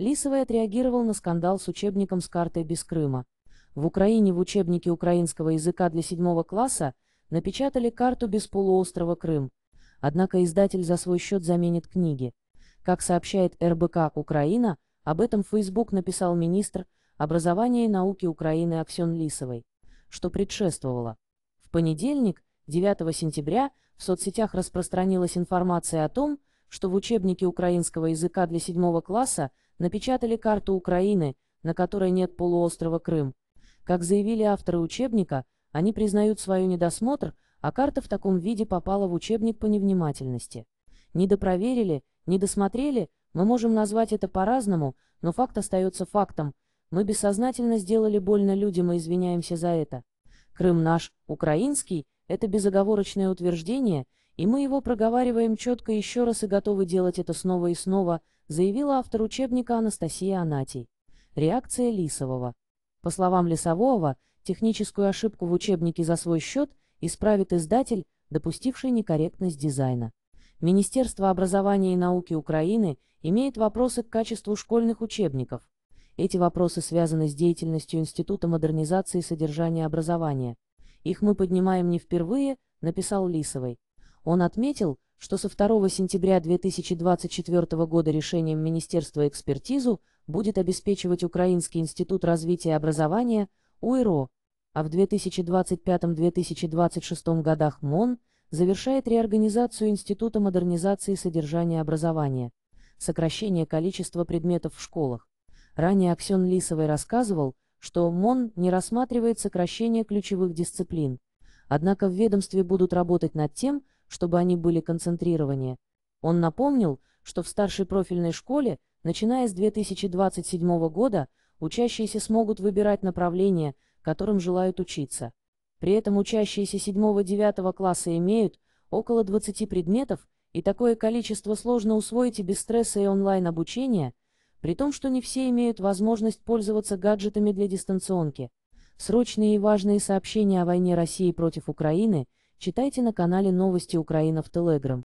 Лисовый отреагировал на скандал с учебником с картой без Крыма. В Украине в учебнике украинского языка для седьмого класса напечатали карту без полуострова Крым. Однако издатель за свой счет заменит книги. Как сообщает РБК «Украина», об этом в Facebook написал министр образования и науки Украины Аксен Лисовой, что предшествовало. В понедельник, 9 сентября, в соцсетях распространилась информация о том, что в учебнике украинского языка для седьмого класса напечатали карту Украины, на которой нет полуострова Крым. Как заявили авторы учебника, они признают свою недосмотр, а карта в таком виде попала в учебник по невнимательности. Не допроверили, не досмотрели, мы можем назвать это по-разному, но факт остается фактом. Мы бессознательно сделали больно людям и извиняемся за это. Крым наш, украинский, это безоговорочное утверждение, и мы его проговариваем четко еще раз и готовы делать это снова и снова – заявила автор учебника Анастасия Анатий. Реакция Лисового. По словам Лисового, техническую ошибку в учебнике за свой счет исправит издатель, допустивший некорректность дизайна. Министерство образования и науки Украины имеет вопросы к качеству школьных учебников. Эти вопросы связаны с деятельностью Института модернизации содержания образования. Их мы поднимаем не впервые, написал Лисовой. Он отметил, что со 2 сентября 2024 года решением Министерства экспертизу будет обеспечивать Украинский институт развития образования УИРО, а в 2025-2026 годах МОН завершает реорганизацию Института модернизации содержания образования, сокращение количества предметов в школах. Ранее Аксен Лисовой рассказывал, что МОН не рассматривает сокращение ключевых дисциплин. Однако в ведомстве будут работать над тем, чтобы они были концентрированнее. Он напомнил, что в старшей профильной школе, начиная с 2027 года, учащиеся смогут выбирать направление, которым желают учиться. При этом учащиеся 7-9 класса имеют около 20 предметов, и такое количество сложно усвоить и без стресса и онлайн-обучения, при том, что не все имеют возможность пользоваться гаджетами для дистанционки. Срочные и важные сообщения о войне России против Украины – Читайте на канале Новости Украина в Телеграм.